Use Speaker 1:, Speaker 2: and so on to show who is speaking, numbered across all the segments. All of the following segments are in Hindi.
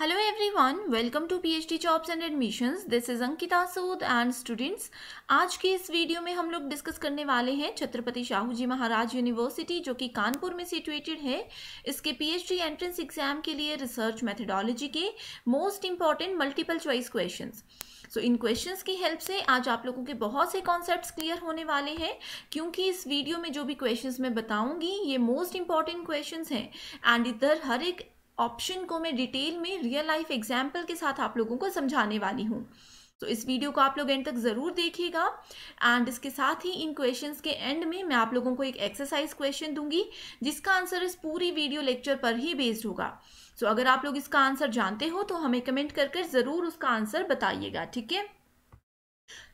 Speaker 1: Hello everyone welcome to PhD jobs and admissions this is Ankita Sood and students आज की इस वीडियो में हम लोग डिस्कस करने वाले हैं छत्रपति शाहू जी महाराज यूनिवर्सिटी जो कि कानपुर में सिचुएटेड है इसके पीएचडी एंट्रेंस एग्जाम के लिए रिसर्च मेथडोलॉजी के most important multiple choice question so इन क्वेश्चंस की हेल्प से आज आप लोगों के बहुत से कॉन्सेप्ट्स क्लियर होने वाले हैं क्योंकि इस वीडियो में जो भी क्वेश्चंस मैं बताऊंगी ये मोस्ट इंपॉर्टेंट क्वेश्चंस हैं एंड इधर हर एक ऑप्शन को मैं डिटेल में रियल लाइफ एग्जाम्पल के साथ आप लोगों को समझाने वाली हूँ तो इस वीडियो को आप लोग एंड तक ज़रूर देखिएगा एंड इसके साथ ही इन क्वेश्चंस के एंड में मैं आप लोगों को एक एक्सरसाइज क्वेश्चन दूंगी जिसका आंसर इस पूरी वीडियो लेक्चर पर ही बेस्ड होगा सो so, अगर आप लोग इसका आंसर जानते हो तो हमें कमेंट कर कर ज़रूर उसका आंसर बताइएगा ठीक है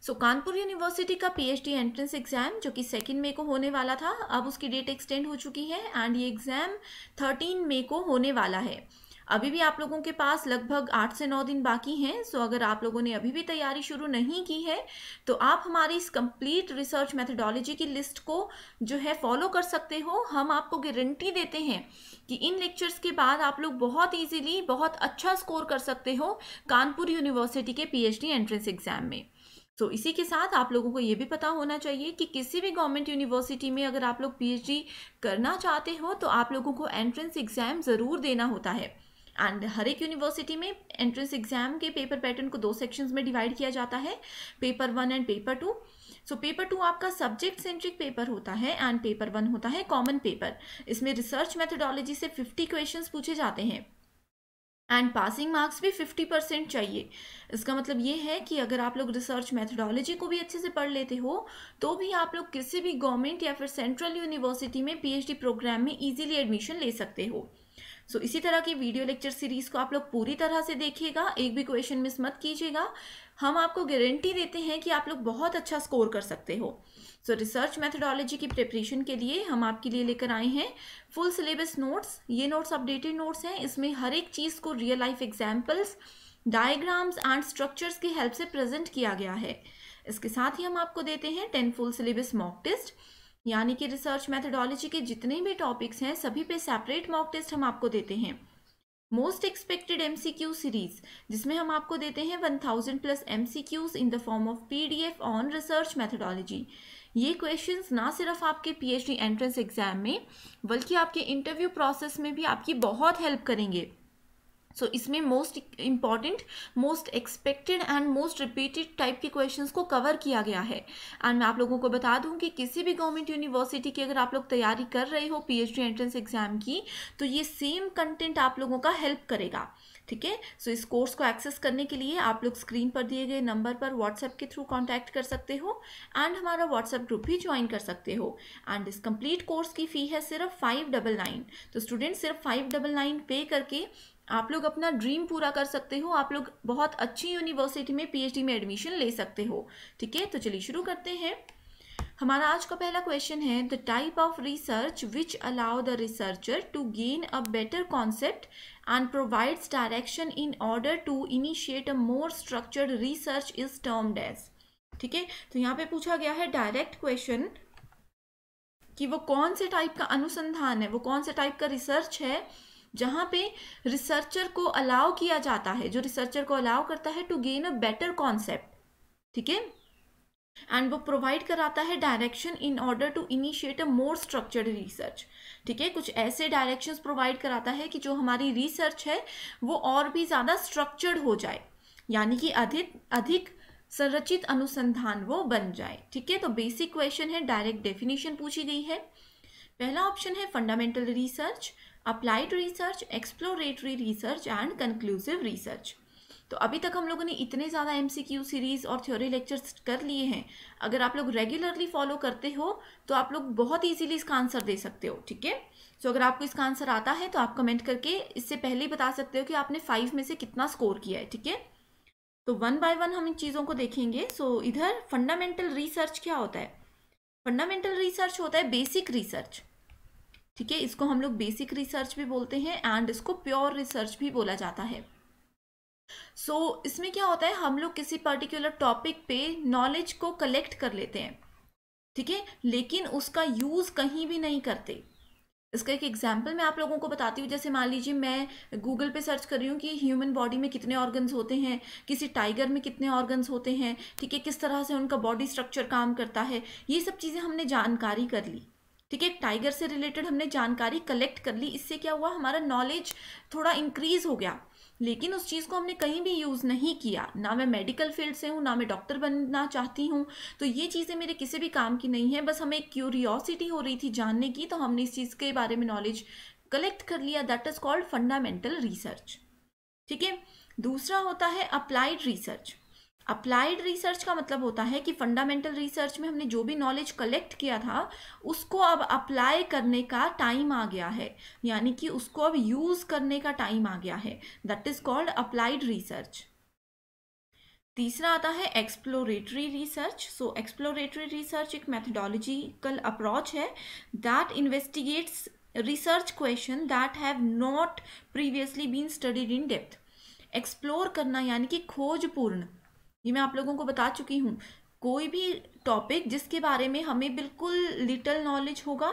Speaker 1: सो so, कानपुर यूनिवर्सिटी का पीएचडी एंट्रेंस एग्जाम जो कि सेकेंड मई को होने वाला था अब उसकी डेट एक्सटेंड हो चुकी है एंड ये एग्जाम थर्टीन मई को होने वाला है अभी भी आप लोगों के पास लगभग आठ से नौ दिन बाकी हैं सो अगर आप लोगों ने अभी भी तैयारी शुरू नहीं की है तो आप हमारी इस कंप्लीट रिसर्च मेथडोलॉजी की लिस्ट को जो है फॉलो कर सकते हो हम आपको गारंटी देते हैं कि इन लेक्चर्स के बाद आप लोग बहुत ईजिली बहुत अच्छा स्कोर कर सकते हो कानपुर यूनिवर्सिटी के पी एंट्रेंस एग्जाम में तो इसी के साथ आप लोगों को ये भी पता होना चाहिए कि किसी भी गवर्नमेंट यूनिवर्सिटी में अगर आप लोग पी करना चाहते हो तो आप लोगों को एंट्रेंस एग्ज़ाम ज़रूर देना होता है एंड हर एक यूनिवर्सिटी में एंट्रेंस एग्जाम के पेपर पैटर्न को दो सेक्शंस में डिवाइड किया जाता है paper one and paper two so paper two आपका सब्जेक्ट सेंट्रिक पेपर होता है एंड पेपर वन होता है कॉमन पेपर इसमें रिसर्च मेथडोलॉजी से फिफ्टी क्वेश्चंस पूछे जाते हैं एंड पासिंग मार्क्स भी फिफ्टी परसेंट चाहिए इसका मतलब ये है कि अगर आप लोग रिसर्च मैथडोलॉजी को भी अच्छे से पढ़ लेते हो तो भी आप लोग किसी भी गवर्नमेंट या फिर सेंट्रल यूनिवर्सिटी में पी प्रोग्राम में ईजिली एडमिशन ले सकते हो सो so, इसी तरह की वीडियो लेक्चर सीरीज़ को आप लोग पूरी तरह से देखिएगा एक भी क्वेश्चन मिस मत कीजिएगा हम आपको गारंटी देते हैं कि आप लोग बहुत अच्छा स्कोर कर सकते हो सो रिसर्च मेथडोलॉजी की प्रिपरेशन के लिए हम आपके लिए लेकर आए हैं फुल सिलेबस नोट्स ये नोट्स अपडेटेड नोट्स हैं इसमें हर एक चीज़ को real life examples diagrams and structures की हेल्प से प्रेजेंट किया गया है इसके साथ ही हम आपको देते हैं ten full syllabus mock test यानी कि रिसर्च मेथडोलॉजी के जितने भी टॉपिक्स हैं सभी पे सेपरेट मॉक टेस्ट हम आपको देते हैं most expected M C Q series जिसमें हम आपको देते हैं one thousand plus M C Qs in the form of P D F on research methodology ये क्वेश्चंस ना सिर्फ आपके पीएचडी एंट्रेंस एग्जाम में बल्कि आपके इंटरव्यू प्रोसेस में भी आपकी बहुत हेल्प करेंगे सो so, इसमें most important most expected and most repeated type के क्वेश्चंस को कवर किया गया है एंड मैं आप लोगों को बता दूं कि किसी भी गवर्नमेंट यूनिवर्सिटी की अगर आप लोग तैयारी कर रहे हो पीएचडी एंट्रेंस एग्जाम की तो ये सेम कंटेंट आप लोगों का हेल्प करेगा ठीक है सो इस कोर्स को एक्सेस करने के लिए आप लोग स्क्रीन पर दिए गए नंबर पर व्हाट्सएप के थ्रू कॉन्टैक्ट कर सकते हो एंड हमारा व्हाट्सएप ग्रुप भी ज्वाइन कर सकते हो एंड इस कंप्लीट कोर्स की फ़ी है सिर्फ फाइव डबल नाइन तो स्टूडेंट सिर्फ फाइव डबल नाइन पे करके आप लोग अपना ड्रीम पूरा कर सकते हो आप लोग बहुत अच्छी यूनिवर्सिटी में पीएचडी में एडमिशन ले सकते हो ठीक है तो चलिए शुरू करते हैं हमारा आज का पहला क्वेश्चन है the type of research which allow the researcher to gain a better concept and provides direction in order to initiate a more structured research is termed as ठीक है तो यहाँ पे पूछा गया है डायरेक्ट क्वेश्चन कि वो कौन से टाइप का अनुसंधान है वो कौन से टाइप का रिसर्च है जहाँ पे रिसर्चर को अलाउ किया जाता है जो रिसर्चर को अलाउ करता है to gain a better concept ठीक है एंड वो प्रोवाइड कराता है direction in order to initiate a more structured research ठीक है कुछ ऐसे डायरेक्शन प्रोवाइड कराता है कि जो हमारी रिसर्च है वो और भी ज़्यादा स्ट्रक्चर्ड हो जाए यानी कि अधिक अधिक संरचित अनुसंधान वो बन जाए ठीक है तो बेसिक क्वेश्चन है डायरेक्ट डेफिनेशन पूछी गई है पहला ऑप्शन है fundamental research applied research exploratory research and conclusive research तो अभी तक हम लोगों ने इतने ज़्यादा एम सीरीज़ और थ्योरी लेक्चर्स कर लिए हैं अगर आप लोग रेगुलरली फॉलो करते हो तो आप लोग बहुत ईजीली इसका आंसर दे सकते हो ठीक है सो अगर आपको इसका आंसर आता है तो आप कमेंट करके इससे पहले ही बता सकते हो कि आपने फाइव में से कितना स्कोर किया है ठीक है तो वन बाय वन हम इन चीज़ों को देखेंगे सो so, इधर फंडामेंटल रिसर्च क्या होता है फंडामेंटल रिसर्च होता है बेसिक रिसर्च ठीक है इसको हम लोग बेसिक रिसर्च भी बोलते हैं एंड इसको प्योर रिसर्च भी बोला जाता है सो so, इसमें क्या होता है हम लोग किसी पर्टिकुलर टॉपिक पे नॉलेज को कलेक्ट कर लेते हैं ठीक है लेकिन उसका यूज़ कहीं भी नहीं करते इसका एक एग्जाम्पल मैं आप लोगों को बताती हूँ जैसे मान लीजिए मैं गूगल पे सर्च कर रही हूँ कि ह्यूमन बॉडी में कितने ऑर्गन्स होते हैं किसी टाइगर में कितने ऑर्गन्स होते हैं ठीक है किस तरह से उनका बॉडी स्ट्रक्चर काम करता है ये सब चीज़ें हमने जानकारी कर ली ठीक है टाइगर से रिलेटेड हमने जानकारी कलेक्ट कर ली इससे क्या हुआ हमारा नॉलेज थोड़ा इंक्रीज हो गया लेकिन उस चीज़ को हमने कहीं भी यूज़ नहीं किया ना मैं मेडिकल फील्ड से हूँ ना मैं डॉक्टर बनना चाहती हूँ तो ये चीज़ें मेरे किसी भी काम की नहीं है बस हमें क्यूरियोसिटी हो रही थी जानने की तो हमने इस चीज़ के बारे में नॉलेज कलेक्ट कर लिया that is called fundamental research ठीक है दूसरा होता है अप्लाइड रिसर्च अप्लाइड रिसर्च का मतलब होता है कि फंडामेंटल रिसर्च में हमने जो भी नॉलेज कलेक्ट किया था उसको अब अप्लाई करने का टाइम आ गया है यानी कि उसको अब यूज़ करने का टाइम आ गया है that is called applied research तीसरा आता है exploratory research so exploratory research एक मैथडोलॉजिकल अप्रोच है that investigates research question that have not previously been studied in depth explore करना यानी कि खोजपूर्ण ये मैं आप लोगों को बता चुकी हूँ कोई भी टॉपिक जिसके बारे में हमें बिल्कुल लिटल नॉलेज होगा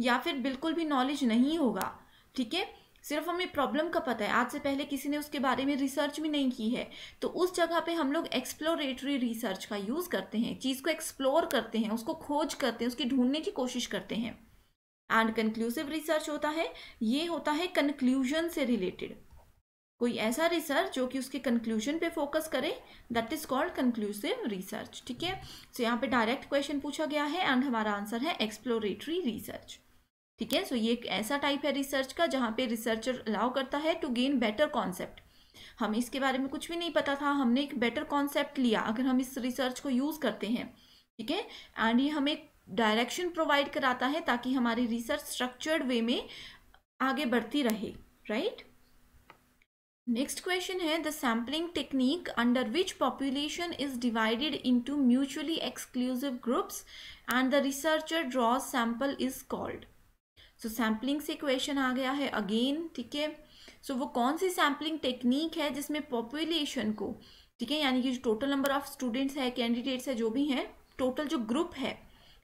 Speaker 1: या फिर बिल्कुल भी नॉलेज नहीं होगा ठीक है सिर्फ हमें प्रॉब्लम का पता है आज से पहले किसी ने उसके बारे में रिसर्च भी नहीं की है तो उस जगह पे हम लोग एक्सप्लोरेटरी रिसर्च का यूज़ करते हैं चीज़ को एक्सप्लोर करते हैं उसको खोज करते हैं उसकी ढूंढने की कोशिश करते हैं एंड कंक्लूसिव रिसर्च होता है ये होता है कंक्लूजन से रिलेटेड कोई ऐसा रिसर्च जो कि उसके कंक्लूजन पे फोकस करे that is called conclusive research ठीक है सो यहाँ पे डायरेक्ट क्वेश्चन पूछा गया है एंड हमारा आंसर है एक्सप्लोरेटरी रिसर्च ठीक है सो ये एक ऐसा टाइप है रिसर्च का जहाँ पे रिसर्चर अलाउ करता है टू गेन बेटर कॉन्सेप्ट हमें इसके बारे में कुछ भी नहीं पता था हमने एक बेटर कॉन्सेप्ट लिया अगर हम इस रिसर्च को यूज़ करते हैं ठीक है एंड ये हमें डायरेक्शन प्रोवाइड कराता है ताकि हमारी रिसर्च स्ट्रक्चर्ड वे में आगे बढ़ती रहे राइट right? नेक्स्ट क्वेश्चन है the sampling technique under which population is divided into mutually exclusive groups and the researcher draws sample is called so sampling से क्वेश्चन आ गया है अगेन ठीक है सो वो कौन सी सैम्पलिंग टेक्निक है जिसमें पॉपुलेशन को ठीक है यानी कि जो टोटल नंबर ऑफ स्टूडेंट्स है कैंडिडेट्स है जो भी हैं टोटल जो ग्रुप है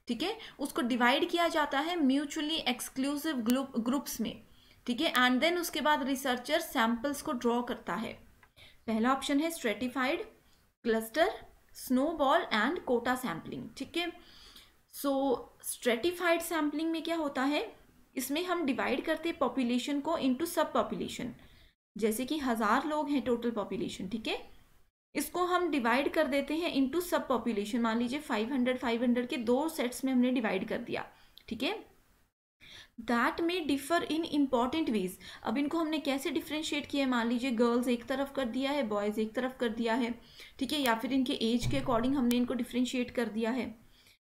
Speaker 1: ठीक है उसको डिवाइड किया जाता है म्यूचुअली एक्सक्लूसिव ग्रुप ग्रुप्स में ठीक है एंड देन उसके बाद रिसर्चर सैंपल्स को ड्रॉ करता है पहला ऑप्शन है stratified cluster snowball and quota sampling ठीक है सो स्ट्रेटिफाइड सैम्पलिंग में क्या होता है इसमें हम डिवाइड करते हैं पॉपुलेशन को इनटू सब पॉपुलेशन जैसे कि हज़ार लोग हैं टोटल पॉपुलेशन ठीक है इसको हम डिवाइड कर देते हैं इनटू सब पॉपुलेशन मान लीजिए 500 500 के दो सेट्स में हमने डिवाइड कर दिया ठीक है that may differ in important ways अब इनको हमने कैसे डिफ्रेंशिएट किया है मान लीजिए गर्ल्स एक तरफ कर दिया है बॉयज़ एक तरफ कर दिया है ठीक है या फिर इनके एज के अकॉर्डिंग हमने इनको डिफ्रेंशिएट कर दिया है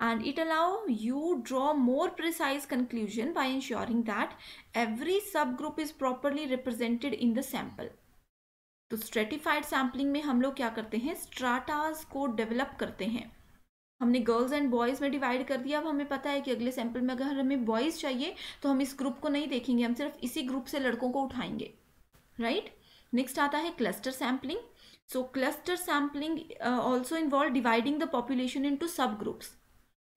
Speaker 1: and it allow you draw more precise conclusion by ensuring that every subgroup is properly represented in the sample तो स्ट्रेटिफाइड सैम्पलिंग में हम लोग क्या करते हैं स्ट्राटाज को डेवलप करते हैं हमने गर्ल्स एंड बॉयज़ में डिवाइड कर दिया अब हमें पता है कि अगले सैंपल में अगर हमें बॉयज़ चाहिए तो हम इस ग्रुप को नहीं देखेंगे हम सिर्फ इसी ग्रुप से लड़कों को उठाएंगे राइट नेक्स्ट आता है cluster sampling so cluster sampling also involve dividing the population in subgroups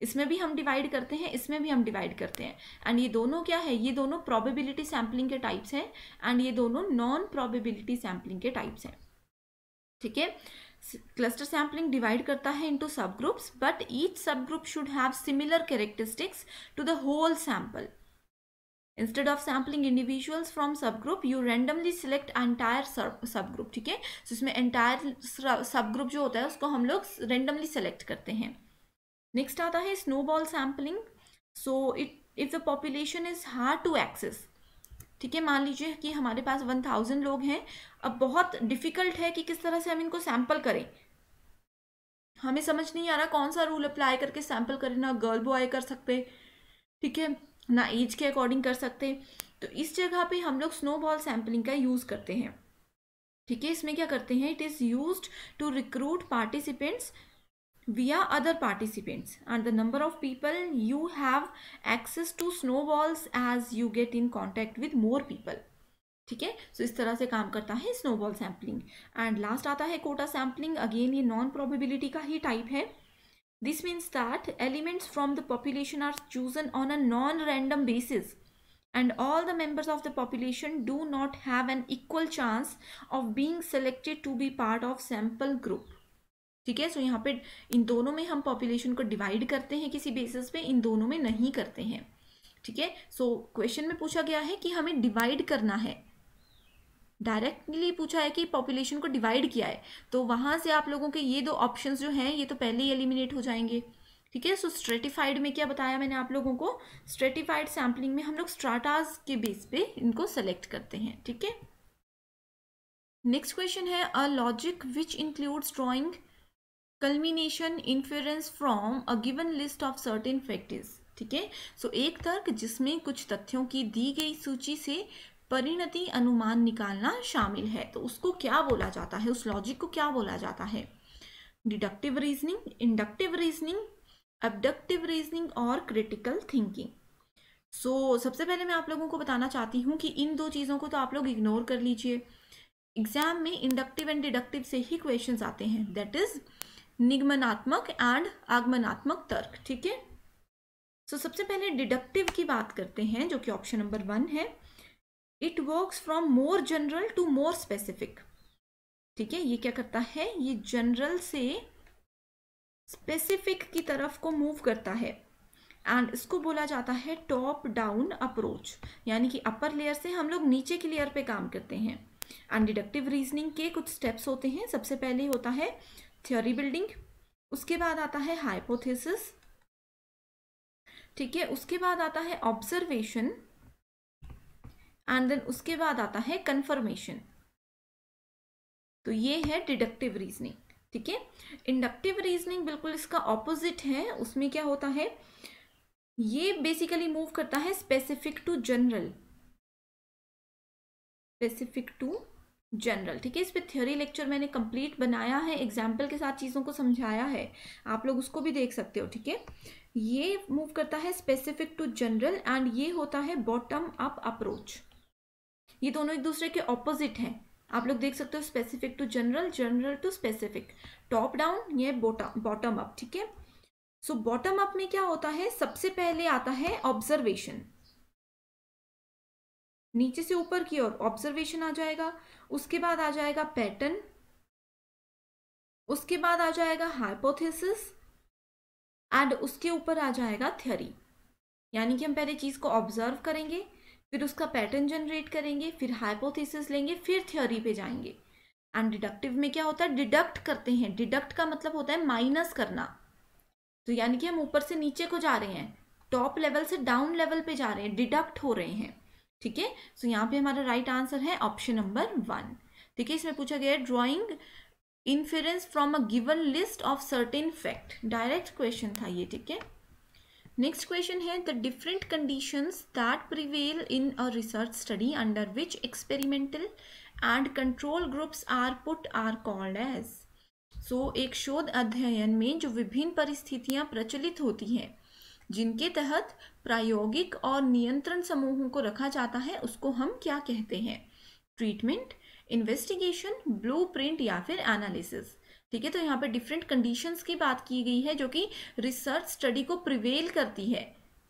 Speaker 1: इसमें भी हम डिवाइड करते हैं इसमें भी हम डिवाइड करते हैं एंड ये दोनों क्या है ये दोनों प्रोबेबिलिटी सैम्पलिंग के टाइप्स हैं एंड ये दोनों नॉन प्रोबेबिलिटी सैम्पलिंग के टाइप्स हैं ठीक है क्लस्टर सैम्पलिंग डिवाइड करता है into subgroups but each subgroup should have similar characteristics to the whole sample instead of sampling individuals from subgroup you randomly select entire subgroup ठीक है so, इसमें एंटायर सब ग्रुप जो होता है उसको हम लोग रेंडमली सेलेक्ट करते हैं नेक्स्ट आता है snowball sampling so it if the population is hard to access ठीक है मान लीजिए कि हमारे पास वन थाउजेंड लोग हैं अब बहुत डिफिकल्ट है कि किस तरह से हम इनको सैंपल करें हमें समझ नहीं आ रहा कौन सा रूल अप्लाई करके सैंपल करें ना गर्ल बॉय कर सकते ठीक है ना एज के अकॉर्डिंग कर सकते तो इस जगह पे हम लोग स्नोबॉल सैंपलिंग का यूज़ करते हैं ठीक है इसमें क्या करते हैं it is use to recruit participants via other participants and the number of people you have access to snowballs as you get in contact with more people ठीक है सो इस तरह से काम करता है स्नोबॉल सैम्पलिंग एंड लास्ट आता है कोटा सैम्पलिंग अगेन ये नॉन प्रोबेबिलिटी का ही टाइप है this means that elements from the population are and all the members of the population do not have an equal chance of being selected to be part of sample group. ठीक है सो यहाँ पे इन दोनों में हम पॉपुलेशन को डिवाइड करते हैं किसी बेसिस पे इन दोनों में नहीं करते हैं ठीक है सो क्वेश्चन में पूछा गया है कि हमें डिवाइड करना है डायरेक्टली पूछा है कि पॉपुलेशन को डिवाइड किया है तो वहाँ से आप लोगों के ये दो ऑप्शन जो हैं ये तो पहले ही एलिमिनेट हो जाएंगे ठीक है सो स्ट्रेटिफाइड में क्या बताया मैंने आप लोगों को स्ट्रेटिफाइड सैम्पलिंग में हम लोग स्ट्राटाज के बेस पे इनको सेलेक्ट करते हैं ठीक है नेक्स्ट क्वेश्चन है a logic which includes drawing culmination influence from a given list of certain factors ठीक है सो एक तर्क जिसमें कुछ तथ्यों की दी गई सूची से परिणति अनुमान निकालना शामिल है तो उसको क्या बोला जाता है उस लॉजिक को क्या बोला जाता है deductive reasoning inductive reasoning abductive reasoning और क्रिटिकल थिंकिंग सो सबसे पहले मैं आप लोगों को बताना चाहती हूँ कि इन दो चीज़ों को तो आप लोग इग्नोर कर लीजिए एग्जाम में इंडक्टिव एंड डिडक्टिव से ही क्वेश्चंस आते हैं दैट इज़ निगमनात्मक एंड आगमनात्मक तर्क ठीक है सो सबसे पहले डिडक्टिव की बात करते हैं जो कि ऑप्शन नंबर वन है it works from more general to more specific ठीक है ये क्या करता है ये जनरल से स्पेसिफिक की तरफ को मूव करता है एंड इसको बोला जाता है टॉप डाउन अप्रोच यानी कि अपर लेयर से हम लोग नीचे की लेयर पे काम करते हैं एंड डिडक्टिव रीजनिंग के कुछ स्टेप्स होते हैं सबसे पहले होता है थ्योरी बिल्डिंग उसके बाद आता है हाइपोथेसिस ठीक है उसके बाद आता है ऑब्जर्वेशन एंड देन उसके बाद आता है कंफर्मेशन तो ये है डिडक्टिव रीजनिंग ठीक है इंडक्टिव रीजनिंग बिल्कुल इसका ऑपोजिट है उसमें क्या होता है ये बेसिकली मूव करता है specific to general specific to general ठीक है इस पर थ्योरी लेक्चर मैंने कंप्लीट बनाया है एग्जाम्पल के साथ चीज़ों को समझाया है आप लोग उसको भी देख सकते हो ठीक है ये मूव करता है स्पेसिफिक टू जनरल एंड ये होता है बॉटम अप अप्रोच ये दोनों एक दूसरे के ऑपोजिट हैं आप लोग देख सकते हो specific to general general to specific top down ये बॉटम अप ठीक है सो बॉटम अप में क्या होता है सबसे पहले आता है ऑब्जर्वेशन नीचे से ऊपर की ओर ऑब्जर्वेशन आ जाएगा उसके बाद आ जाएगा पैटर्न उसके बाद आ जाएगा हाइपोथेसिस एंड उसके ऊपर आ जाएगा थ्योरी यानी कि हम पहले चीज़ को ऑब्जर्व करेंगे फिर उसका पैटर्न जनरेट करेंगे फिर हाइपोथेसिस लेंगे फिर थ्योरी पे जाएंगे एंड डिडक्टिव में क्या होता है डिडक्ट करते हैं डिडक्ट का मतलब होता है माइनस करना तो यानी कि हम ऊपर से नीचे को जा रहे हैं टॉप लेवल से डाउन लेवल पे जा रहे हैं डिडक्ट हो रहे हैं ठीक है सो यहाँ पे हमारा राइट आंसर है ऑप्शन नंबर वन ठीक है इसमें पूछा गया है drawing inference from a given list of certain fact direct question था ये ठीक है नेक्स्ट क्वेश्चन है the different conditions that prevail in a research study under which experimental and control groups are put are called as so एक शोध अध्ययन में जो विभिन्न परिस्थितियां प्रचलित होती हैं जिनके तहत प्रायोगिक और नियंत्रण समूहों को रखा जाता है उसको हम क्या कहते हैं ट्रीटमेंट इन्वेस्टिगेशन प्रिंट या फिर एनालिसिस ठीक है तो यहाँ पे डिफरेंट कंडीशंस की बात की गई है जो कि रिसर्च स्टडी को प्रिवेल करती है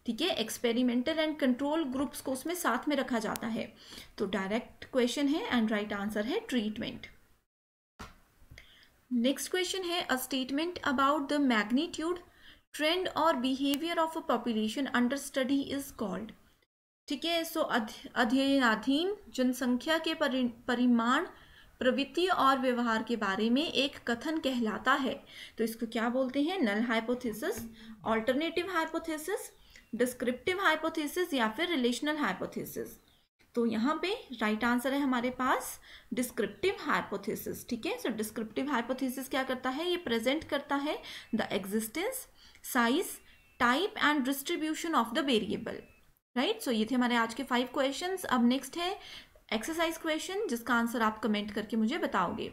Speaker 1: ठीक है एक्सपेरिमेंटल एंड कंट्रोल ग्रुप्स को उसमें साथ में रखा जाता है तो डायरेक्ट क्वेश्चन है एंड राइट आंसर है ट्रीटमेंट नेक्स्ट क्वेश्चन है a statement about the magnitude trend और behaviour of a population under study is called ठीक है सो अध्ययनाधीन जनसंख्या के परिमाण प्रवृत्ति और व्यवहार के बारे में एक कथन कहलाता है तो इसको क्या बोलते हैं null hypothesis alternative hypothesis descriptive hypothesis या फिर रिलेशनल हाइपोथेसिस तो यहाँ पे राइट right आंसर है हमारे पास डिस्क्रिप्टिव हाइपोथेसिस ठीक है सो डिस्क्रिप्टिव हाइपोथेसिस क्या करता है ये प्रेजेंट करता है the existence size type and distribution of the variable right so ये थे हमारे आज के फाइव क्वेश्चन अब नेक्स्ट है एक्सरसाइज क्वेश्चन जिसका आंसर आप कमेंट करके मुझे बताओगे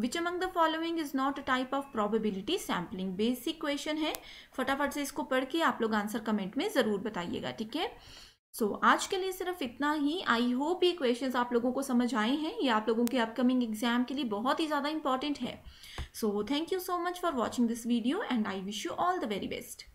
Speaker 1: which among the following is not a type of probability sampling basic question है फटाफट से इसको पढ़ के आप लोग आंसर कमेंट में ज़रूर बताइएगा ठीक है सो so, आज के लिए सिर्फ इतना ही आई होप ये क्वेश्चंस आप लोगों को समझ आए हैं ये आप लोगों के अपकमिंग एग्जाम के लिए बहुत ही ज़्यादा इंपॉर्टेंट है so thank you so much for watching this video and I wish you all the very best